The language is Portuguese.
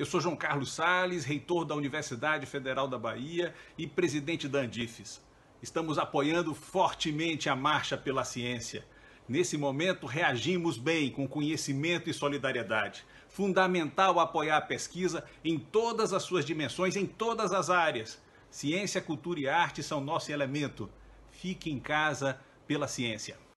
Eu sou João Carlos Sales, reitor da Universidade Federal da Bahia e presidente da Andifes. Estamos apoiando fortemente a marcha pela ciência. Nesse momento, reagimos bem com conhecimento e solidariedade. Fundamental apoiar a pesquisa em todas as suas dimensões, em todas as áreas. Ciência, cultura e arte são nosso elemento. Fique em casa pela ciência.